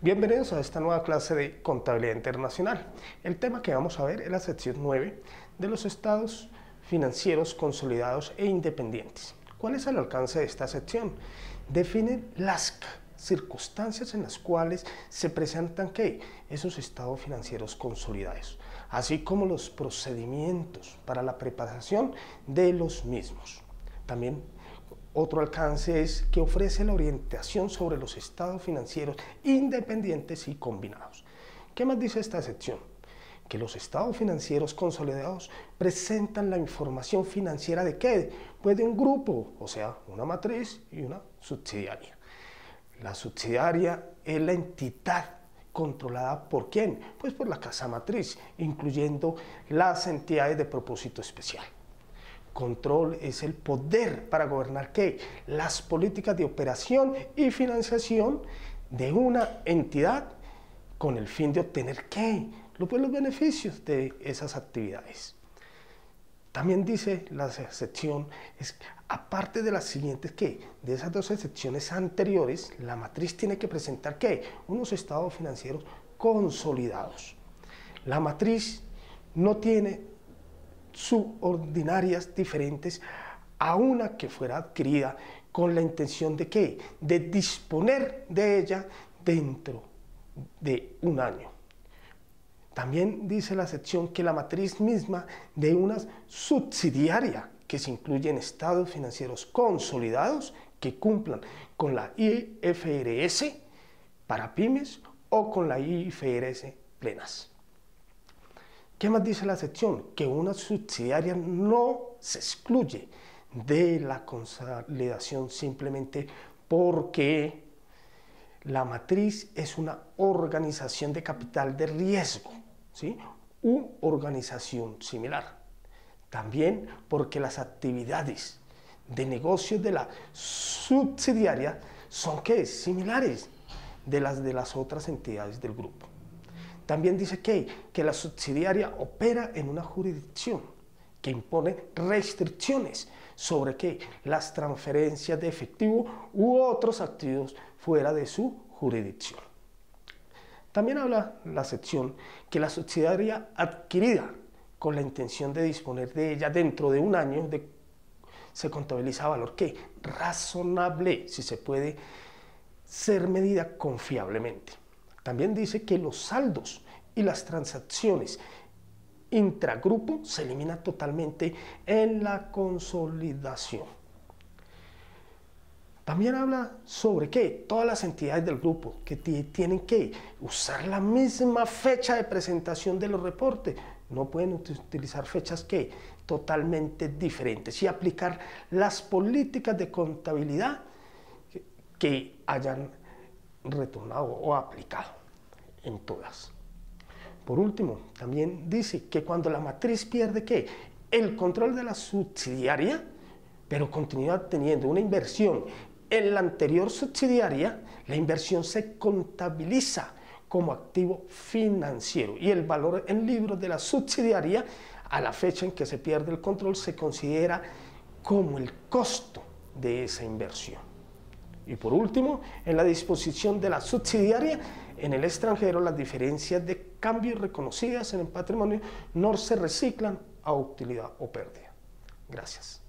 Bienvenidos a esta nueva clase de Contabilidad Internacional. El tema que vamos a ver es la sección 9 de los estados financieros consolidados e independientes. ¿Cuál es el alcance de esta sección? Define las circunstancias en las cuales se presentan esos estados financieros consolidados, así como los procedimientos para la preparación de los mismos. También otro alcance es que ofrece la orientación sobre los estados financieros independientes y combinados. ¿Qué más dice esta sección? Que los estados financieros consolidados presentan la información financiera de qué? Pues de un grupo, o sea, una matriz y una subsidiaria. La subsidiaria es la entidad controlada por quién? Pues por la casa matriz, incluyendo las entidades de propósito especial control es el poder para gobernar qué? Las políticas de operación y financiación de una entidad con el fin de obtener qué? Pues, los, beneficios de esas actividades. También dice la excepción, es, aparte de las siguientes que, de esas dos excepciones anteriores, la matriz tiene que presentar qué? Unos estados financieros consolidados. La matriz no tiene subordinarias diferentes a una que fuera adquirida con la intención de qué? De disponer de ella dentro de un año. También dice la sección que la matriz misma de una subsidiaria que se incluye en estados financieros consolidados que cumplan con la IFRS para pymes o con la IFRS plenas. ¿Qué más dice la sección? Que una subsidiaria no se excluye de la consolidación simplemente porque la matriz es una organización de capital de riesgo, ¿sí? U organización similar. También porque las actividades de negocios de la subsidiaria son ¿qué? similares de las de las otras entidades del grupo. También dice que, que la subsidiaria opera en una jurisdicción que impone restricciones sobre que las transferencias de efectivo u otros activos fuera de su jurisdicción. También habla la sección que la subsidiaria adquirida con la intención de disponer de ella dentro de un año se contabiliza valor que razonable, si se puede, ser medida confiablemente. También dice que los saldos y las transacciones intragrupo se eliminan totalmente en la consolidación. También habla sobre que todas las entidades del grupo que tienen que usar la misma fecha de presentación de los reportes. No pueden utilizar fechas que totalmente diferentes y aplicar las políticas de contabilidad que hayan retornado o aplicado en todas. Por último, también dice que cuando la matriz pierde el control de la subsidiaria, pero continúa teniendo una inversión en la anterior subsidiaria, la inversión se contabiliza como activo financiero y el valor en libros de la subsidiaria a la fecha en que se pierde el control se considera como el costo de esa inversión. Y por último, en la disposición de la subsidiaria, en el extranjero las diferencias de cambio reconocidas en el patrimonio no se reciclan a utilidad o pérdida. Gracias.